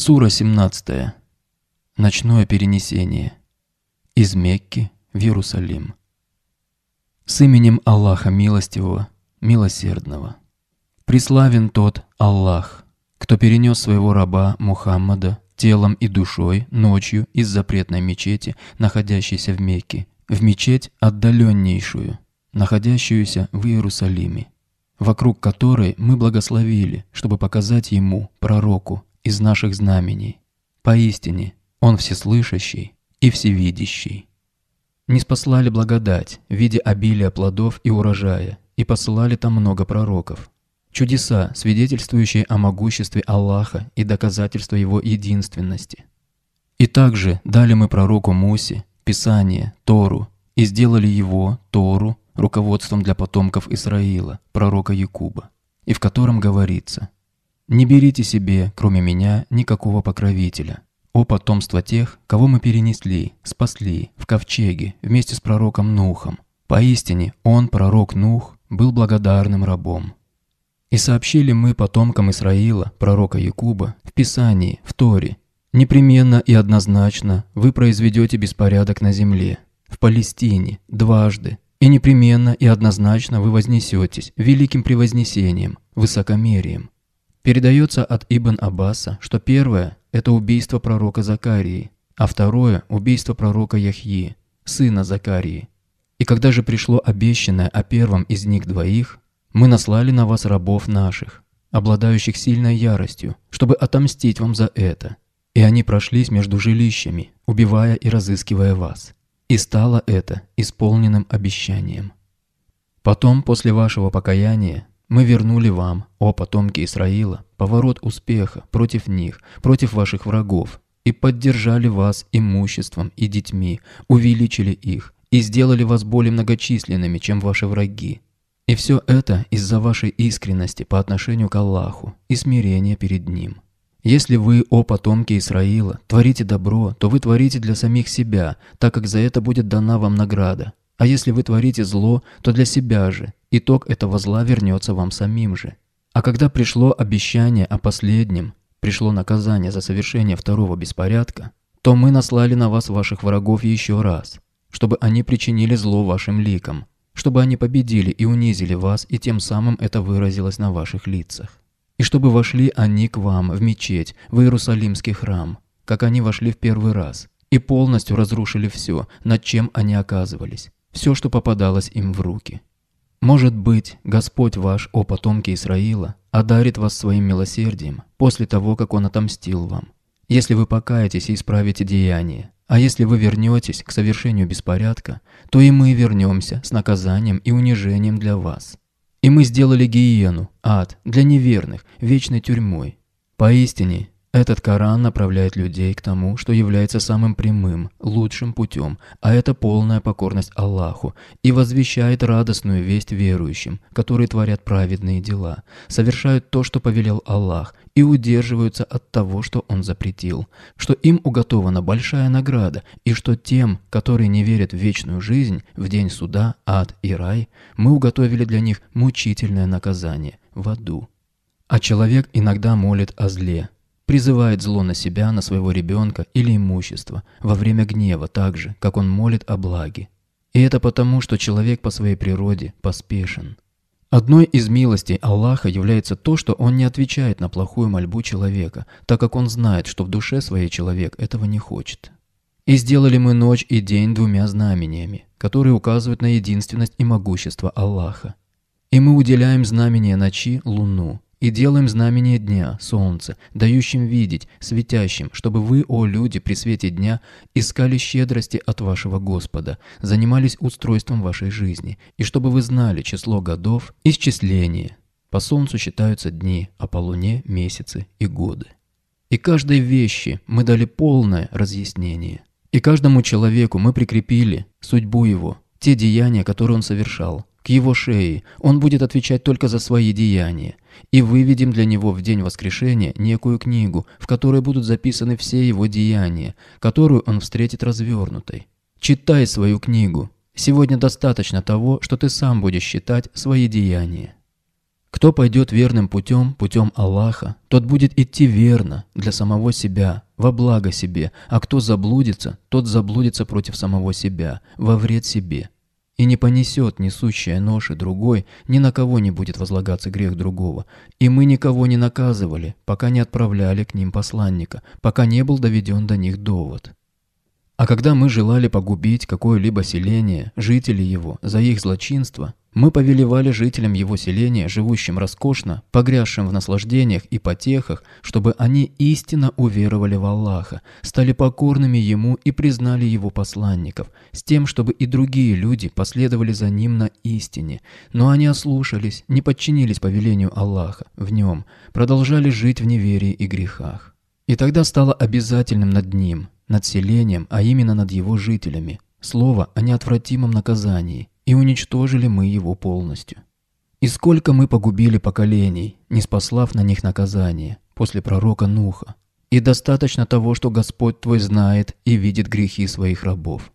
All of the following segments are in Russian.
Сура 17. Ночное перенесение. Из Мекки в Иерусалим. С именем Аллаха Милостивого, Милосердного. Преславен тот Аллах, кто перенес своего раба Мухаммада телом и душой ночью из запретной мечети, находящейся в Мекке, в мечеть отдаленнейшую, находящуюся в Иерусалиме, вокруг которой мы благословили, чтобы показать ему, пророку, из наших знамений. Поистине, Он всеслышащий и всевидящий. Не спаслали благодать в виде обилия плодов и урожая, и посылали там много пророков. Чудеса, свидетельствующие о могуществе Аллаха и доказательство Его единственности. И также дали мы пророку Мусе Писание, Тору, и сделали его, Тору, руководством для потомков Исраила, пророка Якуба, и в котором говорится – не берите себе, кроме меня, никакого покровителя. О потомство тех, кого мы перенесли, спасли, в ковчеге, вместе с пророком Нухом. Поистине, он, пророк Нух, был благодарным рабом. И сообщили мы потомкам Исраила, пророка Якуба, в Писании, в Торе, «Непременно и однозначно вы произведете беспорядок на земле, в Палестине, дважды, и непременно и однозначно вы вознесетесь великим превознесением, высокомерием, Передается от Ибн Аббаса, что первое – это убийство пророка Закарии, а второе – убийство пророка Яхьи, сына Закарии. И когда же пришло обещанное о первом из них двоих, мы наслали на вас рабов наших, обладающих сильной яростью, чтобы отомстить вам за это. И они прошлись между жилищами, убивая и разыскивая вас. И стало это исполненным обещанием. Потом, после вашего покаяния, мы вернули вам, о потомки Исраила, поворот успеха против них, против ваших врагов, и поддержали вас имуществом и детьми, увеличили их, и сделали вас более многочисленными, чем ваши враги. И все это из-за вашей искренности по отношению к Аллаху и смирения перед Ним. Если вы, о потомки Исраила, творите добро, то вы творите для самих себя, так как за это будет дана вам награда. А если вы творите зло, то для себя же. Итог этого зла вернется вам самим же. А когда пришло обещание о последнем, пришло наказание за совершение второго беспорядка, то мы наслали на вас ваших врагов еще раз, чтобы они причинили зло вашим ликам, чтобы они победили и унизили вас, и тем самым это выразилось на ваших лицах. И чтобы вошли они к вам в мечеть, в Иерусалимский храм, как они вошли в первый раз, и полностью разрушили все, над чем они оказывались все, что попадалось им в руки. Может быть, Господь ваш, о потомке Исраила, одарит вас своим милосердием после того, как Он отомстил вам, если вы покаетесь и исправите деяние, а если вы вернетесь к совершению беспорядка, то и мы вернемся с наказанием и унижением для вас. И мы сделали гиену, ад, для неверных, вечной тюрьмой. Поистине, этот Коран направляет людей к тому, что является самым прямым, лучшим путем, а это полная покорность Аллаху, и возвещает радостную весть верующим, которые творят праведные дела, совершают то, что повелел Аллах, и удерживаются от того, что Он запретил, что им уготована большая награда, и что тем, которые не верят в вечную жизнь, в день суда, ад и рай, мы уготовили для них мучительное наказание в аду. А человек иногда молит о зле, призывает зло на себя, на своего ребенка или имущество, во время гнева так же, как он молит о благе. И это потому, что человек по своей природе поспешен. Одной из милостей Аллаха является то, что он не отвечает на плохую мольбу человека, так как он знает, что в душе своей человек этого не хочет. И сделали мы ночь и день двумя знамениями, которые указывают на единственность и могущество Аллаха. И мы уделяем знамение ночи – луну, и делаем знамение дня, солнце, дающим видеть, светящим, чтобы вы, о люди, при свете дня искали щедрости от вашего Господа, занимались устройством вашей жизни, и чтобы вы знали число годов, исчисление. По солнцу считаются дни, а по луне – месяцы и годы. И каждой вещи мы дали полное разъяснение. И каждому человеку мы прикрепили судьбу его, те деяния, которые он совершал, его шее, он будет отвечать только за свои деяния. И выведем для него в день воскрешения некую книгу, в которой будут записаны все его деяния, которую он встретит развернутой. Читай свою книгу. Сегодня достаточно того, что ты сам будешь считать свои деяния. Кто пойдет верным путем, путем Аллаха, тот будет идти верно для самого себя, во благо себе, а кто заблудится, тот заблудится против самого себя, во вред себе и не понесет несущая ноши другой, ни на кого не будет возлагаться грех другого. И мы никого не наказывали, пока не отправляли к ним посланника, пока не был доведен до них довод. А когда мы желали погубить какое-либо селение, жители его, за их злочинство, мы повелевали жителям его селения, живущим роскошно, погрязшим в наслаждениях и потехах, чтобы они истинно уверовали в Аллаха, стали покорными Ему и признали Его посланников, с тем, чтобы и другие люди последовали за Ним на истине. Но они ослушались, не подчинились повелению Аллаха в Нем, продолжали жить в неверии и грехах. И тогда стало обязательным над Ним, над селением, а именно над его жителями, слово о неотвратимом наказании – и уничтожили мы его полностью. И сколько мы погубили поколений, не спаслав на них наказание, после пророка Нуха. И достаточно того, что Господь твой знает и видит грехи своих рабов.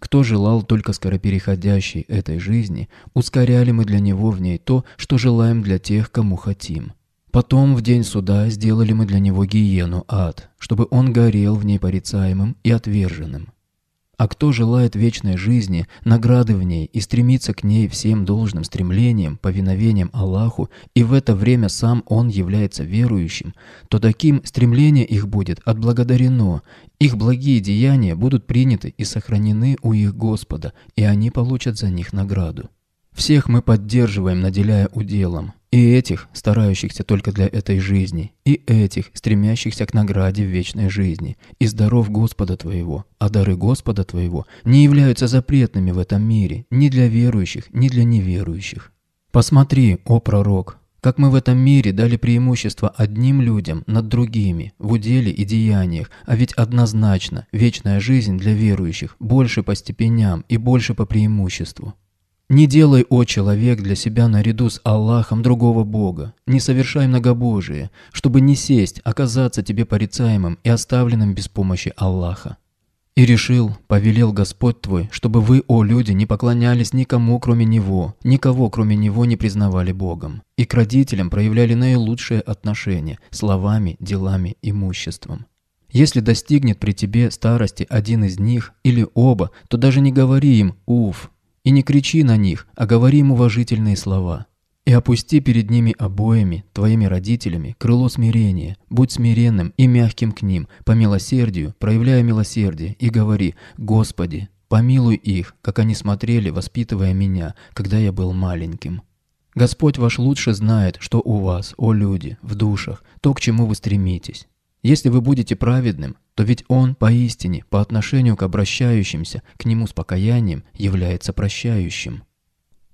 Кто желал только скоропереходящей этой жизни, ускоряли мы для него в ней то, что желаем для тех, кому хотим. Потом в день суда сделали мы для него гиену ад, чтобы он горел в ней порицаемым и отверженным. А кто желает вечной жизни, награды в ней и стремится к ней всем должным стремлением, повиновением Аллаху, и в это время сам он является верующим, то таким стремление их будет отблагодарено, их благие деяния будут приняты и сохранены у их Господа, и они получат за них награду. Всех мы поддерживаем, наделяя уделом. И этих, старающихся только для этой жизни, и этих, стремящихся к награде в вечной жизни, и здоров Господа твоего, а дары Господа твоего не являются запретными в этом мире ни для верующих, ни для неверующих. Посмотри, о пророк, как мы в этом мире дали преимущество одним людям над другими в уделе и деяниях, а ведь однозначно вечная жизнь для верующих больше по степеням и больше по преимуществу. Не делай, о человек, для себя наряду с Аллахом другого Бога. Не совершай многобожие, чтобы не сесть, оказаться тебе порицаемым и оставленным без помощи Аллаха. И решил, повелел Господь твой, чтобы вы, о люди, не поклонялись никому, кроме Него, никого, кроме Него не признавали Богом, и к родителям проявляли наилучшее отношение словами, делами, имуществом. Если достигнет при тебе старости один из них или оба, то даже не говори им «Уф», и не кричи на них, а говори им уважительные слова. И опусти перед ними обоими, твоими родителями, крыло смирения. Будь смиренным и мягким к ним, по милосердию, проявляя милосердие, и говори «Господи, помилуй их, как они смотрели, воспитывая меня, когда я был маленьким». Господь ваш лучше знает, что у вас, о люди, в душах, то, к чему вы стремитесь. Если вы будете праведным, то ведь он поистине по отношению к обращающимся к нему с покаянием является прощающим.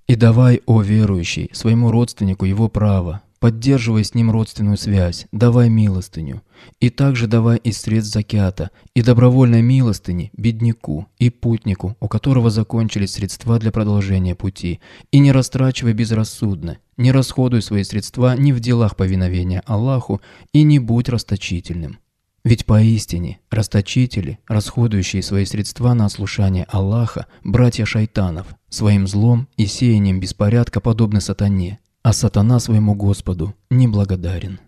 И давай, о верующий, своему родственнику его право, поддерживай с ним родственную связь, давай милостыню, и также давай из средств закята, и добровольной милостыни бедняку и путнику, у которого закончились средства для продолжения пути, и не растрачивай безрассудно, не расходуй свои средства ни в делах повиновения Аллаху, и не будь расточительным. Ведь поистине расточители, расходующие свои средства на ослушание Аллаха, братья шайтанов, своим злом и сеянием беспорядка подобны сатане, а сатана своему Господу неблагодарен.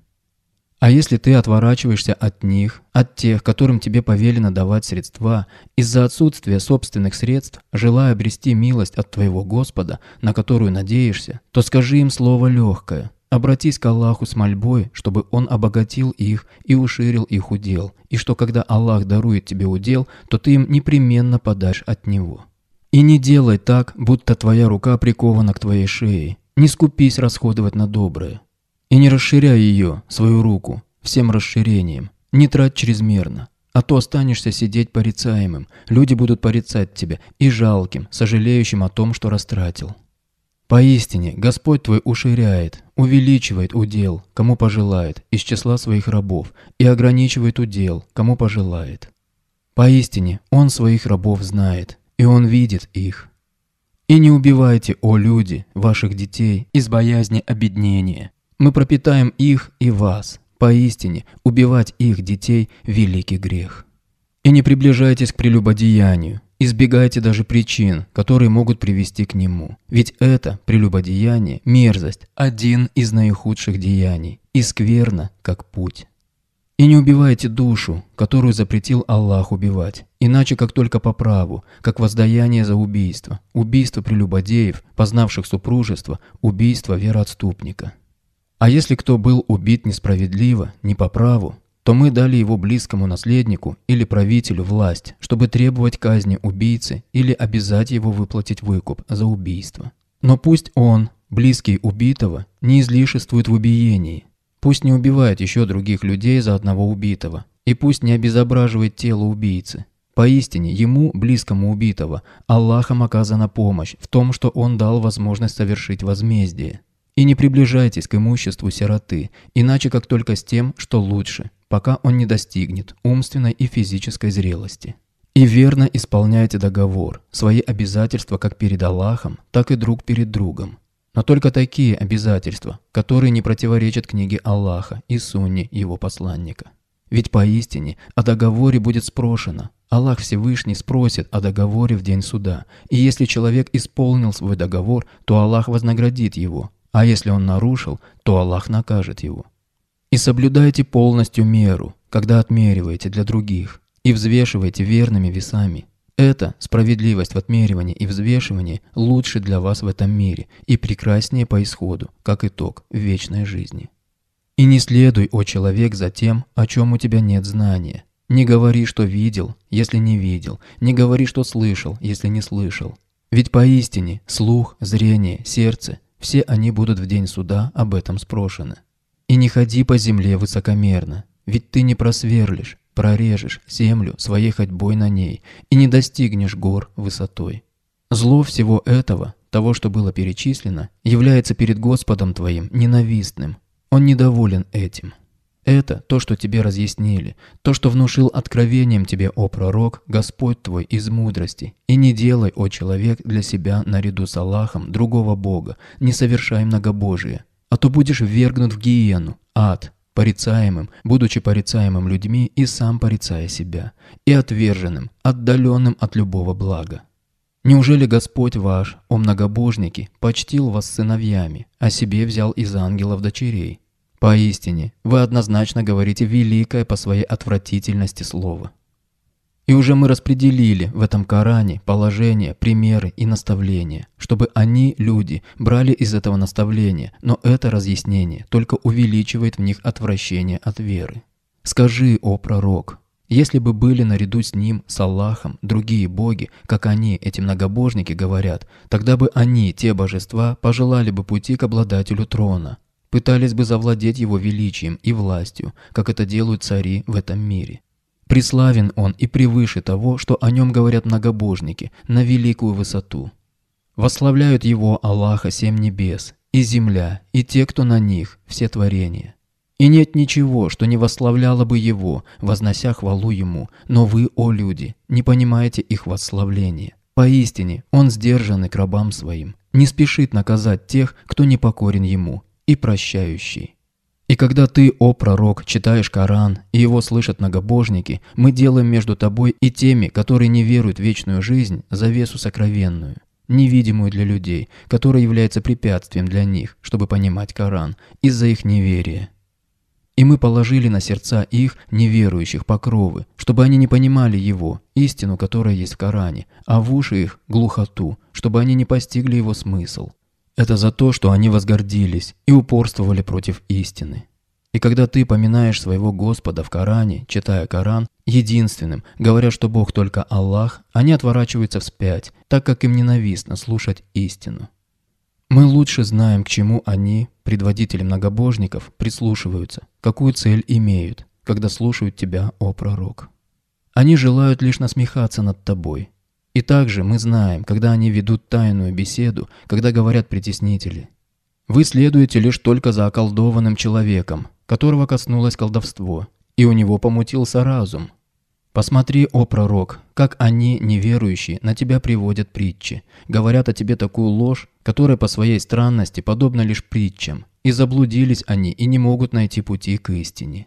А если ты отворачиваешься от них, от тех, которым тебе повелено давать средства, из-за отсутствия собственных средств, желая обрести милость от твоего Господа, на которую надеешься, то скажи им слово легкое – Обратись к Аллаху с мольбой, чтобы Он обогатил их и уширил их удел, и что когда Аллах дарует тебе удел, то ты им непременно подашь от Него. И не делай так, будто твоя рука прикована к твоей шее. Не скупись расходовать на доброе. И не расширяй ее, свою руку, всем расширением. Не трать чрезмерно. А то останешься сидеть порицаемым. Люди будут порицать тебя и жалким, сожалеющим о том, что растратил. Поистине, Господь твой уширяет, увеличивает удел, кому пожелает, из числа своих рабов, и ограничивает удел, кому пожелает. Поистине, Он своих рабов знает, и Он видит их. И не убивайте, о люди, ваших детей из боязни обеднения. Мы пропитаем их и вас. Поистине, убивать их детей – великий грех. И не приближайтесь к прелюбодеянию, Избегайте даже причин, которые могут привести к нему. Ведь это прелюбодеяние, мерзость – один из наихудших деяний и скверно, как путь. И не убивайте душу, которую запретил Аллах убивать, иначе как только по праву, как воздаяние за убийство, убийство прелюбодеев, познавших супружество, убийство вероотступника. А если кто был убит несправедливо, не по праву, то мы дали его близкому наследнику или правителю власть, чтобы требовать казни убийцы или обязать его выплатить выкуп за убийство. Но пусть он, близкий убитого, не излишествует в убиении, пусть не убивает еще других людей за одного убитого, и пусть не обезображивает тело убийцы. Поистине, ему, близкому убитого, Аллахом оказана помощь в том, что он дал возможность совершить возмездие. И не приближайтесь к имуществу сироты, иначе как только с тем, что лучше – пока он не достигнет умственной и физической зрелости. И верно исполняйте договор, свои обязательства как перед Аллахом, так и друг перед другом. Но только такие обязательства, которые не противоречат книге Аллаха и сунне его посланника. Ведь поистине о договоре будет спрошено. Аллах Всевышний спросит о договоре в день суда. И если человек исполнил свой договор, то Аллах вознаградит его. А если он нарушил, то Аллах накажет его. И соблюдайте полностью меру, когда отмериваете для других, и взвешивайте верными весами. Это справедливость в отмеривании и взвешивании лучше для вас в этом мире и прекраснее по исходу, как итог вечной жизни. И не следуй, о человек, за тем, о чем у тебя нет знания. Не говори, что видел, если не видел. Не говори, что слышал, если не слышал. Ведь поистине слух, зрение, сердце – все они будут в день суда об этом спрошены. И не ходи по земле высокомерно, ведь ты не просверлишь, прорежешь землю своей ходьбой на ней и не достигнешь гор высотой. Зло всего этого, того, что было перечислено, является перед Господом твоим ненавистным. Он недоволен этим. Это то, что тебе разъяснили, то, что внушил откровением тебе, о пророк, Господь твой из мудрости. И не делай, о человек, для себя наряду с Аллахом другого Бога, не совершай многобожие, а то будешь ввергнут в гиену, ад, порицаемым, будучи порицаемым людьми и сам порицая себя, и отверженным, отдаленным от любого блага. Неужели Господь ваш, о многобожники, почтил вас сыновьями, а себе взял из ангелов дочерей? Поистине, вы однозначно говорите великое по своей отвратительности слово. И уже мы распределили в этом Коране положения, примеры и наставления, чтобы они, люди, брали из этого наставления, но это разъяснение только увеличивает в них отвращение от веры. Скажи, о пророк, если бы были наряду с ним, с Аллахом, другие боги, как они, эти многобожники, говорят, тогда бы они, те божества, пожелали бы пути к обладателю трона, пытались бы завладеть его величием и властью, как это делают цари в этом мире. Преславен он и превыше того, что о нем говорят многобожники, на великую высоту. Восславляют его Аллаха семь небес, и земля, и те, кто на них, все творения. И нет ничего, что не восславляло бы его, вознося хвалу ему, но вы, о люди, не понимаете их восславления. Поистине, он сдержанный к рабам своим, не спешит наказать тех, кто не покорен ему, и прощающий. И когда ты, о пророк, читаешь Коран, и его слышат многобожники, мы делаем между тобой и теми, которые не веруют в вечную жизнь, завесу сокровенную, невидимую для людей, которая является препятствием для них, чтобы понимать Коран, из-за их неверия. И мы положили на сердца их, неверующих, покровы, чтобы они не понимали его, истину, которая есть в Коране, а в уши их – глухоту, чтобы они не постигли его смысл. Это за то, что они возгордились и упорствовали против истины. И когда ты поминаешь своего Господа в Коране, читая Коран, единственным, говоря, что Бог только Аллах, они отворачиваются вспять, так как им ненавистно слушать истину. Мы лучше знаем, к чему они, предводители многобожников, прислушиваются, какую цель имеют, когда слушают тебя, о пророк. Они желают лишь насмехаться над тобой, и также мы знаем, когда они ведут тайную беседу, когда говорят притеснители. Вы следуете лишь только за околдованным человеком, которого коснулось колдовство, и у него помутился разум. Посмотри, о пророк, как они, неверующие, на тебя приводят притчи, говорят о тебе такую ложь, которая по своей странности подобна лишь притчам, и заблудились они и не могут найти пути к истине.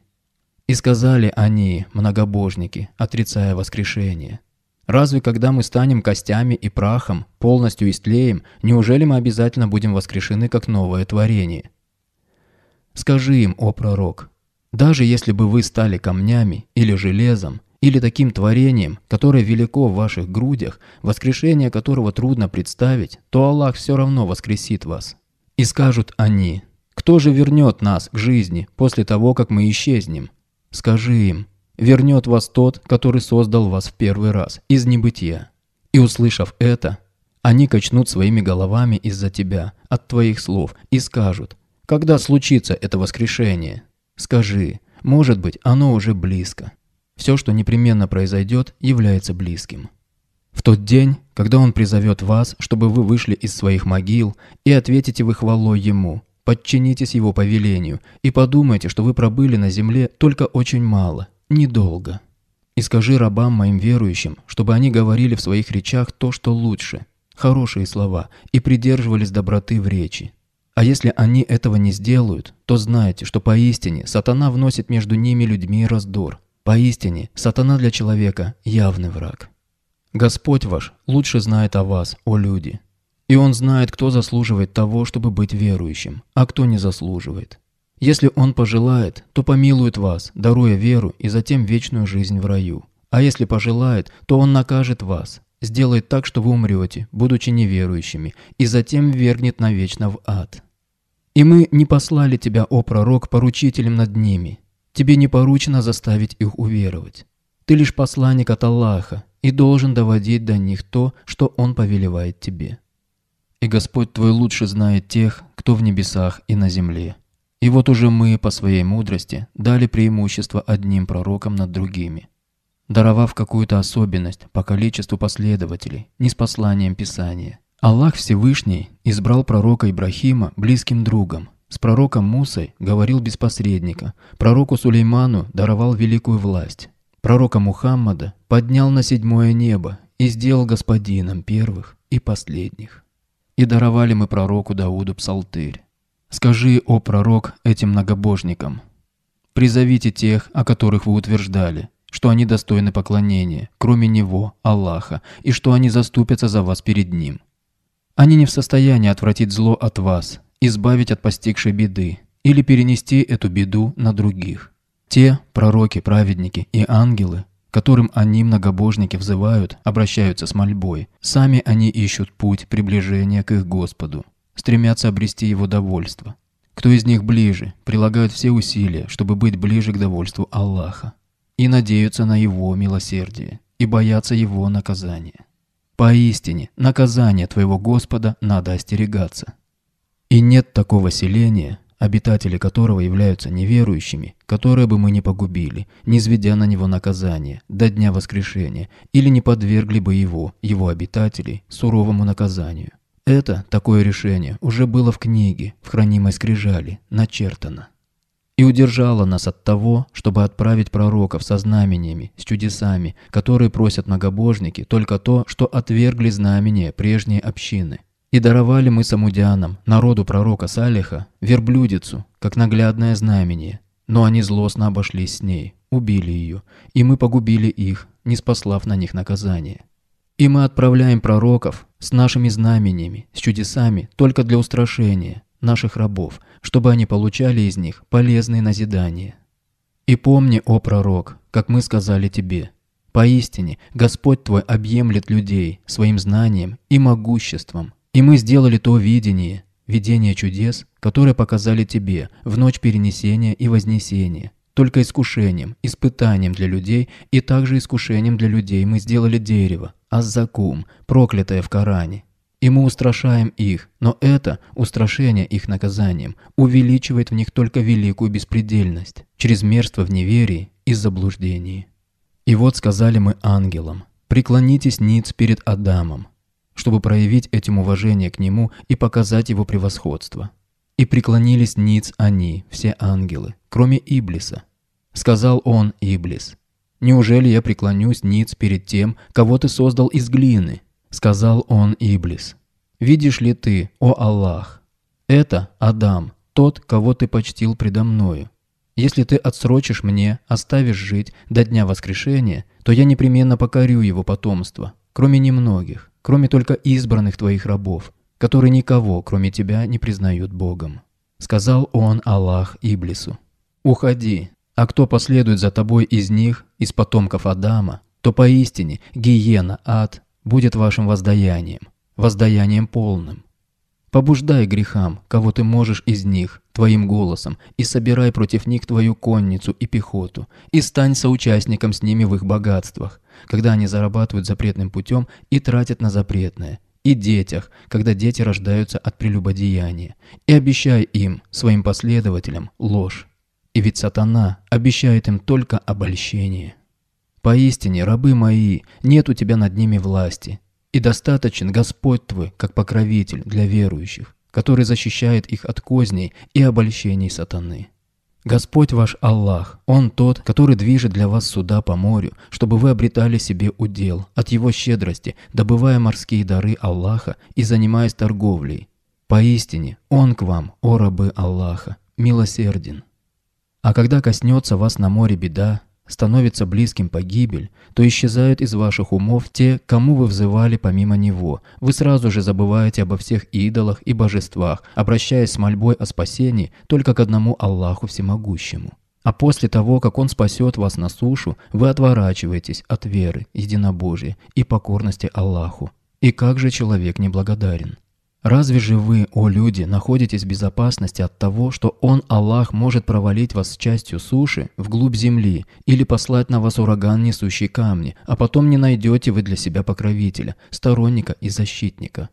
И сказали они, многобожники, отрицая воскрешение, Разве когда мы станем костями и прахом, полностью истлеем, неужели мы обязательно будем воскрешены как новое творение? Скажи им, о пророк, даже если бы вы стали камнями или железом, или таким творением, которое велико в ваших грудях, воскрешение которого трудно представить, то Аллах все равно воскресит вас. И скажут они, кто же вернет нас к жизни после того, как мы исчезнем? Скажи им, вернет вас тот, который создал вас в первый раз, из небытия. И услышав это, они качнут своими головами из-за тебя, от твоих слов, и скажут, когда случится это воскрешение? Скажи, может быть, оно уже близко. Все, что непременно произойдет, является близким. В тот день, когда он призовет вас, чтобы вы вышли из своих могил и ответите вы хвалой ему, подчинитесь его повелению и подумайте, что вы пробыли на земле только очень мало, недолго. И скажи рабам моим верующим, чтобы они говорили в своих речах то, что лучше, хорошие слова, и придерживались доброты в речи. А если они этого не сделают, то знайте, что поистине сатана вносит между ними людьми раздор. Поистине, сатана для человека – явный враг. Господь ваш лучше знает о вас, о люди. И Он знает, кто заслуживает того, чтобы быть верующим, а кто не заслуживает. Если он пожелает, то помилует вас, даруя веру и затем вечную жизнь в раю. А если пожелает, то он накажет вас, сделает так, что вы умрете, будучи неверующими, и затем вергнет навечно в ад. И мы не послали тебя, о пророк, поручителем над ними. Тебе не поручено заставить их уверовать. Ты лишь посланник от Аллаха и должен доводить до них то, что Он повелевает тебе. И Господь твой лучше знает тех, кто в небесах и на земле. И вот уже мы, по своей мудрости, дали преимущество одним пророкам над другими, даровав какую-то особенность по количеству последователей, не с посланием Писания. Аллах Всевышний избрал пророка Ибрахима близким другом, с пророком Мусой говорил без посредника, пророку Сулейману даровал великую власть, пророка Мухаммада поднял на седьмое небо и сделал господином первых и последних. И даровали мы пророку Дауду псалтырь. Скажи, о пророк, этим многобожникам. Призовите тех, о которых вы утверждали, что они достойны поклонения, кроме Него, Аллаха, и что они заступятся за вас перед Ним. Они не в состоянии отвратить зло от вас, избавить от постигшей беды или перенести эту беду на других. Те пророки, праведники и ангелы, которым они, многобожники, взывают, обращаются с мольбой. Сами они ищут путь приближения к их Господу стремятся обрести его довольство. Кто из них ближе, прилагают все усилия, чтобы быть ближе к довольству Аллаха, и надеются на Его милосердие, и боятся Его наказания. Поистине, наказание твоего Господа надо остерегаться. И нет такого селения, обитатели которого являются неверующими, которое бы мы не погубили, не изведя на него наказание до дня воскрешения, или не подвергли бы его, его обитателей, суровому наказанию. Это такое решение уже было в книге, в хранимой скрижали, начертано. И удержало нас от того, чтобы отправить пророков со знамениями, с чудесами, которые просят многобожники, только то, что отвергли знамения прежние общины. И даровали мы самудянам, народу пророка Салиха, верблюдицу, как наглядное знамение. Но они злостно обошлись с ней, убили ее, и мы погубили их, не спаслав на них наказание. И мы отправляем пророков с нашими знамениями, с чудесами, только для устрашения наших рабов, чтобы они получали из них полезные назидания. И помни, о пророк, как мы сказали тебе, поистине Господь твой объемлет людей своим знанием и могуществом, и мы сделали то видение, видение чудес, которое показали тебе в ночь перенесения и вознесения, только искушением, испытанием для людей, и также искушением для людей мы сделали дерево, аззакум, проклятое в Коране. И мы устрашаем их, но это, устрашение их наказанием, увеличивает в них только великую беспредельность, чрезмерство в неверии и заблуждении. И вот сказали мы ангелам, преклонитесь ниц перед Адамом, чтобы проявить этим уважение к нему и показать его превосходство. И преклонились ниц они, все ангелы, кроме Иблиса. Сказал он, Иблис, «Неужели я преклонюсь ниц перед тем, кого ты создал из глины?» Сказал он, Иблис, «Видишь ли ты, о Аллах, это Адам, тот, кого ты почтил предо мною. Если ты отсрочишь мне, оставишь жить до дня воскрешения, то я непременно покорю его потомство, кроме немногих, кроме только избранных твоих рабов, который никого, кроме тебя, не признает Богом. Сказал он Аллах Иблису. «Уходи, а кто последует за тобой из них, из потомков Адама, то поистине гиена, ад, будет вашим воздаянием, воздаянием полным. Побуждай грехам, кого ты можешь из них, твоим голосом, и собирай против них твою конницу и пехоту, и стань соучастником с ними в их богатствах, когда они зарабатывают запретным путем и тратят на запретное, и детях, когда дети рождаются от прелюбодеяния, и обещай им, своим последователям, ложь. И ведь сатана обещает им только обольщение. Поистине, рабы мои, нет у тебя над ними власти, и достаточен Господь твой, как покровитель для верующих, который защищает их от козней и обольщений сатаны. Господь ваш Аллах, Он тот, который движет для вас суда по морю, чтобы вы обретали себе удел от Его щедрости, добывая морские дары Аллаха и занимаясь торговлей. Поистине, Он к вам, о рабы Аллаха, милосерден. А когда коснется вас на море беда, становится близким погибель, то исчезают из ваших умов те, кому вы взывали помимо него. Вы сразу же забываете обо всех идолах и божествах, обращаясь с мольбой о спасении только к одному Аллаху Всемогущему. А после того, как Он спасет вас на сушу, вы отворачиваетесь от веры, единобожия и покорности Аллаху. И как же человек неблагодарен? Разве же вы, о люди, находитесь в безопасности от того, что Он, Аллах, может провалить вас с частью суши вглубь земли или послать на вас ураган, несущий камни, а потом не найдете вы для себя покровителя, сторонника и защитника?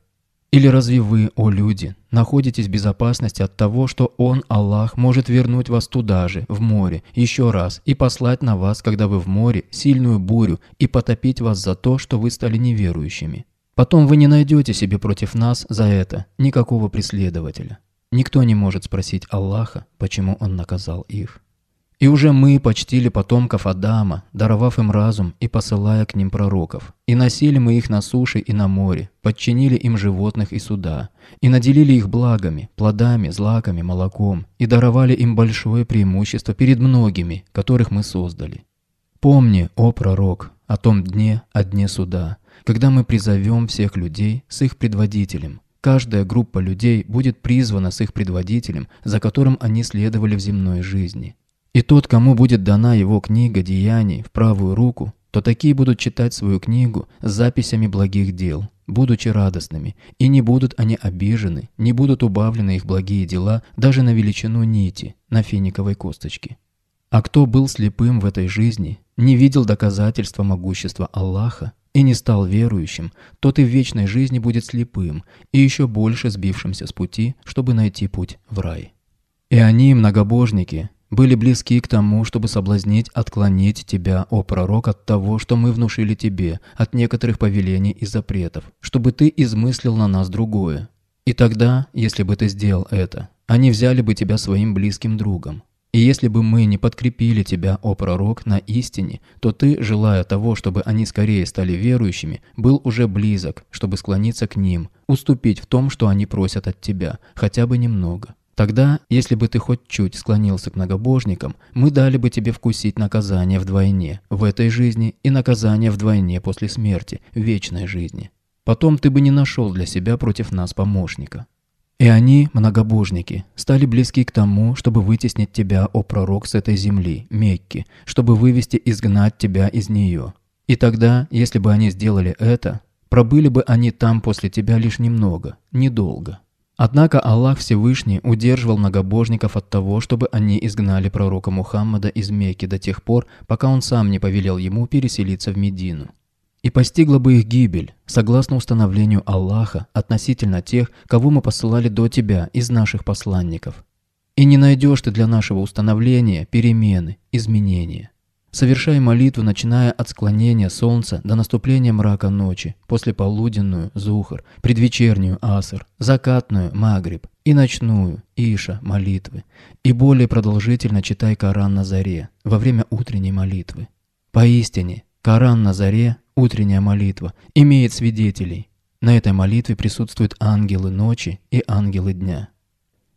Или разве вы, о люди, находитесь в безопасности от того, что Он, Аллах, может вернуть вас туда же, в море, еще раз, и послать на вас, когда вы в море, сильную бурю и потопить вас за то, что вы стали неверующими? Потом вы не найдете себе против нас за это никакого преследователя. Никто не может спросить Аллаха, почему Он наказал их. И уже мы почтили потомков Адама, даровав им разум и посылая к ним пророков. И носили мы их на суше и на море, подчинили им животных и суда, и наделили их благами, плодами, злаками, молоком, и даровали им большое преимущество перед многими, которых мы создали. Помни, о пророк, о том дне, о дне суда, когда мы призовем всех людей с их предводителем. Каждая группа людей будет призвана с их предводителем, за которым они следовали в земной жизни. И тот, кому будет дана его книга деяний в правую руку, то такие будут читать свою книгу с записями благих дел, будучи радостными, и не будут они обижены, не будут убавлены их благие дела даже на величину нити, на финиковой косточке. А кто был слепым в этой жизни, не видел доказательства могущества Аллаха, и не стал верующим, тот и в вечной жизни будет слепым и еще больше сбившимся с пути, чтобы найти путь в рай. И они, многобожники, были близки к тому, чтобы соблазнить, отклонить тебя, о пророк, от того, что мы внушили тебе, от некоторых повелений и запретов, чтобы ты измыслил на нас другое. И тогда, если бы ты сделал это, они взяли бы тебя своим близким другом, и если бы мы не подкрепили тебя, о пророк, на истине, то ты, желая того, чтобы они скорее стали верующими, был уже близок, чтобы склониться к ним, уступить в том, что они просят от тебя, хотя бы немного. Тогда, если бы ты хоть чуть склонился к многобожникам, мы дали бы тебе вкусить наказание вдвойне, в этой жизни, и наказание вдвойне после смерти, вечной жизни. Потом ты бы не нашел для себя против нас помощника. И они, многобожники, стали близки к тому, чтобы вытеснить тебя, о пророк, с этой земли, Мекки, чтобы вывести изгнать тебя из нее. И тогда, если бы они сделали это, пробыли бы они там после тебя лишь немного, недолго. Однако Аллах Всевышний удерживал многобожников от того, чтобы они изгнали пророка Мухаммада из Мекки до тех пор, пока он сам не повелел ему переселиться в Медину. И постигла бы их гибель, согласно установлению Аллаха относительно тех, кого мы посылали до тебя из наших посланников. И не найдешь ты для нашего установления перемены, изменения. Совершай молитву, начиная от склонения солнца до наступления мрака ночи, после полуденную – зухар, предвечернюю – аср, закатную – магриб и ночную – иша – молитвы. И более продолжительно читай Коран на заре, во время утренней молитвы. Поистине, Коран на заре, утренняя молитва, имеет свидетелей. На этой молитве присутствуют ангелы ночи и ангелы дня.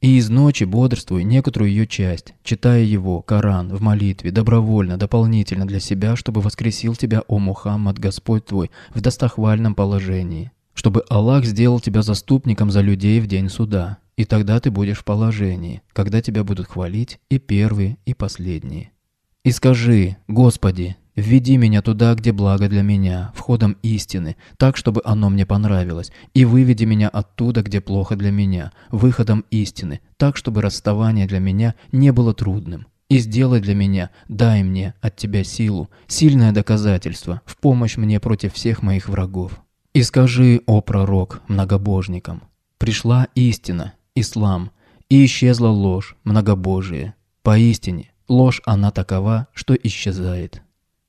И из ночи бодрствуй некоторую ее часть, читая его, Коран, в молитве, добровольно, дополнительно для себя, чтобы воскресил тебя, о Мухаммад, Господь твой, в достохвальном положении, чтобы Аллах сделал тебя заступником за людей в день суда, и тогда ты будешь в положении, когда тебя будут хвалить и первые, и последние. И скажи, Господи, Введи меня туда, где благо для меня, входом истины, так, чтобы оно мне понравилось, и выведи меня оттуда, где плохо для меня, выходом истины, так, чтобы расставание для меня не было трудным. И сделай для меня, дай мне от тебя силу, сильное доказательство, в помощь мне против всех моих врагов. И скажи, о пророк, многобожникам, пришла истина, ислам, и исчезла ложь, многобожие. Поистине, ложь она такова, что исчезает.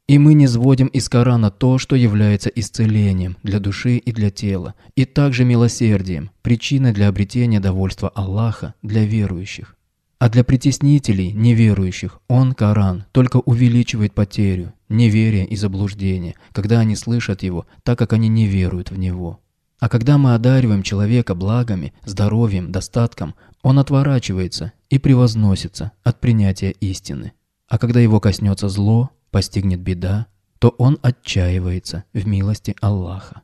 И мы не сводим из Корана то, что является исцелением для души и для тела, и также милосердием, причиной для обретения довольства Аллаха для верующих. А для притеснителей, неверующих, он, Коран, только увеличивает потерю, неверие и заблуждение, когда они слышат его, так как они не веруют в него. А когда мы одариваем человека благами, здоровьем, достатком, он отворачивается и превозносится от принятия истины. А когда его коснется зло, постигнет беда, то он отчаивается в милости Аллаха.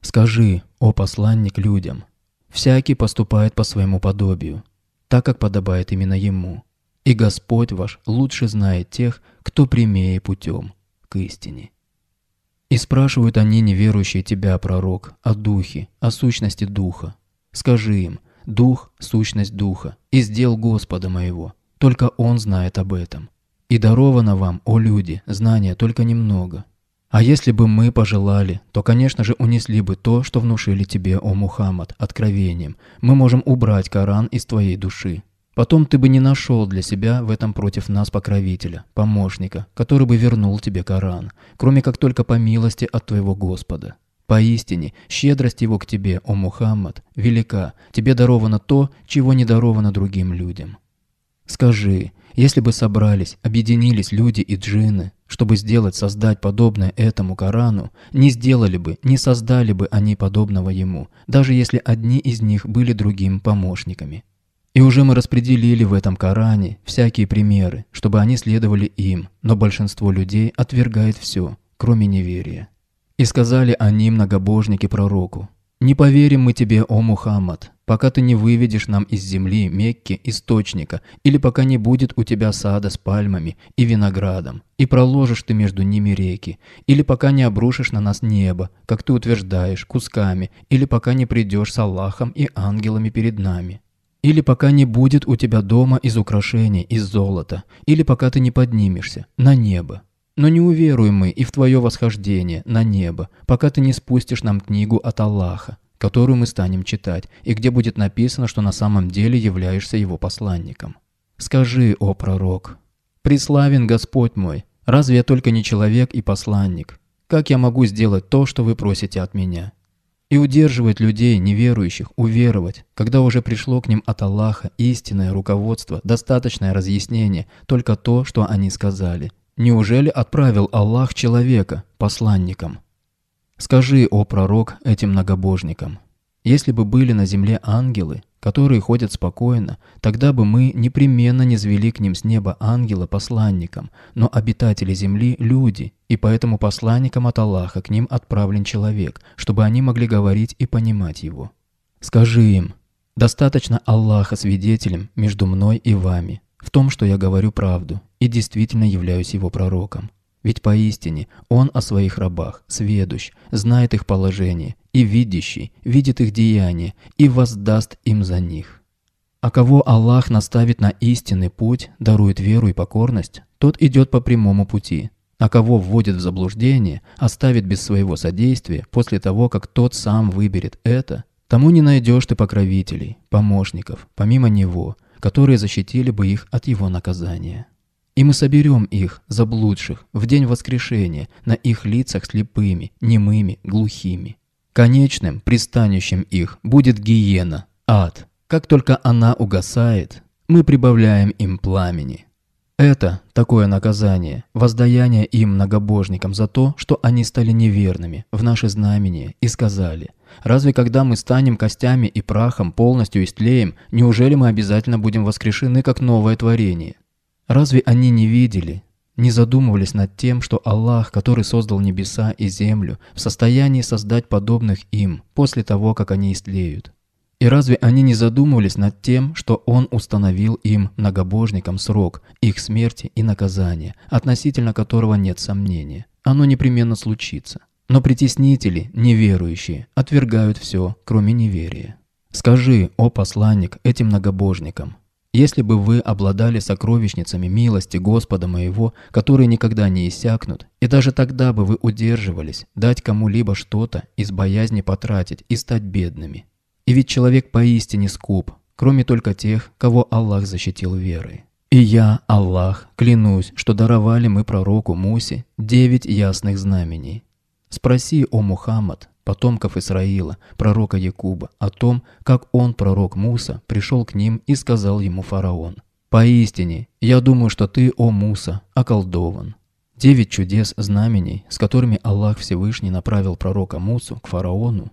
Скажи, о посланник людям, всякий поступает по своему подобию, так как подобает именно ему, и Господь ваш лучше знает тех, кто прямее путем к истине. И спрашивают они неверующие тебя, пророк, о духе, о сущности духа. Скажи им, дух – сущность духа, и сделал Господа моего, только Он знает об этом. И даровано вам, о люди, знания только немного. А если бы мы пожелали, то, конечно же, унесли бы то, что внушили тебе, о Мухаммад, откровением. Мы можем убрать Коран из твоей души. Потом ты бы не нашел для себя в этом против нас покровителя, помощника, который бы вернул тебе Коран, кроме как только по милости от твоего Господа. Поистине, щедрость его к тебе, о Мухаммад, велика. Тебе даровано то, чего не даровано другим людям. Скажи, если бы собрались, объединились люди и джинны, чтобы сделать, создать подобное этому Корану, не сделали бы, не создали бы они подобного ему, даже если одни из них были другим помощниками. И уже мы распределили в этом Коране всякие примеры, чтобы они следовали им, но большинство людей отвергает все, кроме неверия. И сказали они многобожники пророку, «Не поверим мы тебе, о Мухаммад, пока ты не выведешь нам из земли, Мекки, источника, или пока не будет у тебя сада с пальмами и виноградом, и проложишь ты между ними реки, или пока не обрушишь на нас небо, как ты утверждаешь, кусками, или пока не придешь с Аллахом и ангелами перед нами». Или пока не будет у тебя дома из украшений, из золота, или пока ты не поднимешься на небо, но не уверуем мы и в твое восхождение на небо, пока ты не спустишь нам книгу от Аллаха, которую мы станем читать, и где будет написано, что на самом деле являешься его посланником. Скажи, о пророк, «Преславен Господь мой, разве я только не человек и посланник? Как я могу сделать то, что вы просите от меня?» И удерживать людей, неверующих, уверовать, когда уже пришло к ним от Аллаха истинное руководство, достаточное разъяснение, только то, что они сказали, Неужели отправил Аллах человека, посланником? Скажи, о пророк, этим многобожникам, если бы были на земле ангелы, которые ходят спокойно, тогда бы мы непременно не звели к ним с неба ангела посланником, но обитатели земли – люди, и поэтому посланником от Аллаха к ним отправлен человек, чтобы они могли говорить и понимать его. Скажи им, достаточно Аллаха свидетелем между мной и вами, в том, что я говорю правду и действительно являюсь его пророком. Ведь поистине он о своих рабах сведущ, знает их положение, и видящий видит их деяния и воздаст им за них. А кого Аллах наставит на истинный путь, дарует веру и покорность, тот идет по прямому пути, а кого вводит в заблуждение, оставит без своего содействия после того, как тот сам выберет это, тому не найдешь ты покровителей, помощников, помимо него – которые защитили бы их от его наказания. И мы соберем их, заблудших, в день воскрешения, на их лицах слепыми, немыми, глухими. Конечным пристанищем их будет гиена, ад. Как только она угасает, мы прибавляем им пламени. Это такое наказание, воздаяние им многобожникам за то, что они стали неверными в наши знамения и сказали Разве когда мы станем костями и прахом, полностью истлеем, неужели мы обязательно будем воскрешены как новое творение? Разве они не видели, не задумывались над тем, что Аллах, который создал небеса и землю, в состоянии создать подобных им после того, как они истлеют? И разве они не задумывались над тем, что Он установил им, многобожникам, срок их смерти и наказания, относительно которого нет сомнения? Оно непременно случится. Но притеснители, неверующие, отвергают все, кроме неверия. Скажи, о посланник, этим многобожникам, если бы вы обладали сокровищницами милости Господа моего, которые никогда не иссякнут, и даже тогда бы вы удерживались дать кому-либо что-то из боязни потратить и стать бедными. И ведь человек поистине скуп, кроме только тех, кого Аллах защитил верой. И я, Аллах, клянусь, что даровали мы пророку Мусе девять ясных знамений, Спроси, о Мухаммад, потомков Исраила, пророка Якуба, о том, как он, пророк Муса, пришел к ним и сказал ему фараон. «Поистине, я думаю, что ты, о Муса, околдован». Девять чудес знамений, с которыми Аллах Всевышний направил пророка Мусу к фараону,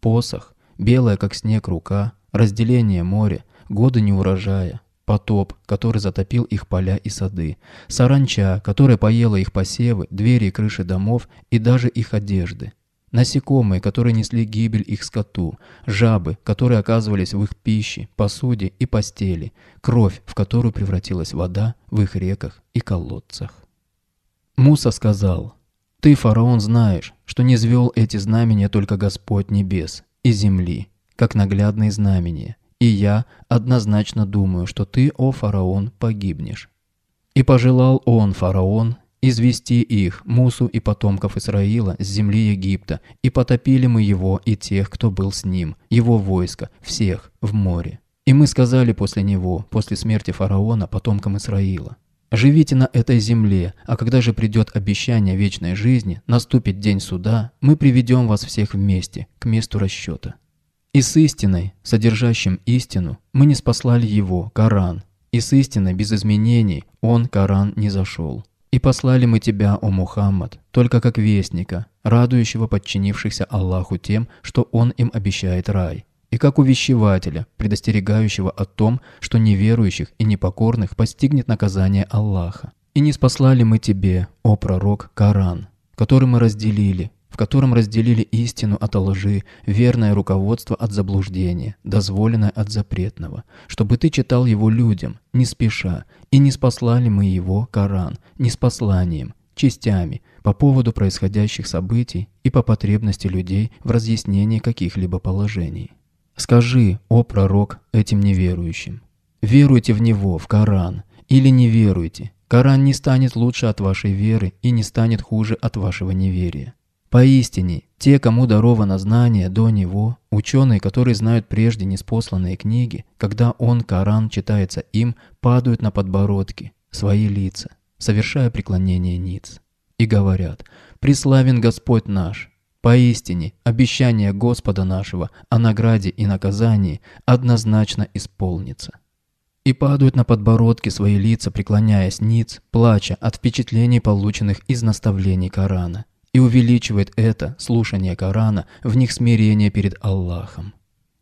посох, белая как снег рука, разделение моря, годы неурожая, потоп, который затопил их поля и сады, саранча, которая поела их посевы, двери и крыши домов и даже их одежды, насекомые, которые несли гибель их скоту, жабы, которые оказывались в их пище, посуде и постели, кровь, в которую превратилась вода в их реках и колодцах. Муса сказал, «Ты, фараон, знаешь, что не звел эти знамения только Господь небес и земли, как наглядные знамения, и я однозначно думаю, что ты, о фараон, погибнешь». И пожелал он, фараон, извести их, Мусу и потомков Исраила, с земли Египта, и потопили мы его и тех, кто был с ним, его войско, всех, в море. И мы сказали после него, после смерти фараона, потомкам Исраила, «Живите на этой земле, а когда же придет обещание вечной жизни, наступит день суда, мы приведем вас всех вместе, к месту расчета». И с истиной, содержащим истину, мы не спаслали его, Коран. И с истиной без изменений он, Коран, не зашел. И послали мы тебя, о Мухаммад, только как вестника, радующего подчинившихся Аллаху тем, что он им обещает рай, и как увещевателя, предостерегающего о том, что неверующих и непокорных постигнет наказание Аллаха. И не спаслали мы тебе, о пророк, Коран, который мы разделили, в котором разделили истину от лжи, верное руководство от заблуждения, дозволенное от запретного, чтобы ты читал его людям, не спеша, и не спаслали мы его, Коран, не с посланием, частями, по поводу происходящих событий и по потребности людей в разъяснении каких-либо положений. Скажи, о пророк, этим неверующим, веруйте в него, в Коран, или не веруйте, Коран не станет лучше от вашей веры и не станет хуже от вашего неверия. Поистине, те, кому даровано знание до него, ученые, которые знают прежде неспосланные книги, когда он, Коран, читается им, падают на подбородки, свои лица, совершая преклонение ниц. И говорят, «Преславен Господь наш, Поистине, обещание Господа нашего о награде и наказании однозначно исполнится. И падают на подбородки свои лица, преклоняясь ниц, плача от впечатлений, полученных из наставлений Корана и увеличивает это слушание Корана в них смирение перед Аллахом.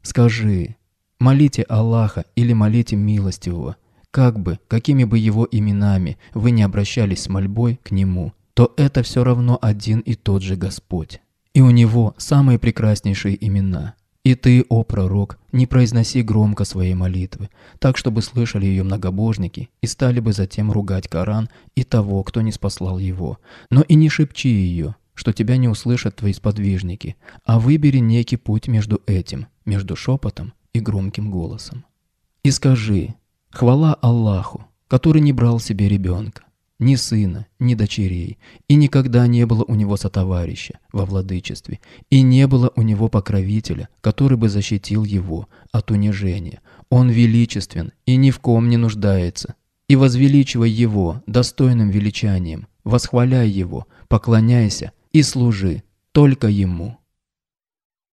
Скажи, молите Аллаха или молите милостивого, как бы, какими бы его именами вы не обращались с мольбой к нему, то это все равно один и тот же Господь. И у него самые прекраснейшие имена. И ты, о пророк, не произноси громко своей молитвы, так чтобы слышали ее многобожники и стали бы затем ругать Коран и того, кто не спаслал его. Но и не шепчи ее, что тебя не услышат твои сподвижники, а выбери некий путь между этим, между шепотом и громким голосом. И скажи «Хвала Аллаху, который не брал себе ребенка, ни сына, ни дочерей, и никогда не было у него сотоварища во владычестве, и не было у него покровителя, который бы защитил его от унижения. Он величествен и ни в ком не нуждается. И возвеличивай его достойным величанием, восхваляй его, поклоняйся – и служи только Ему.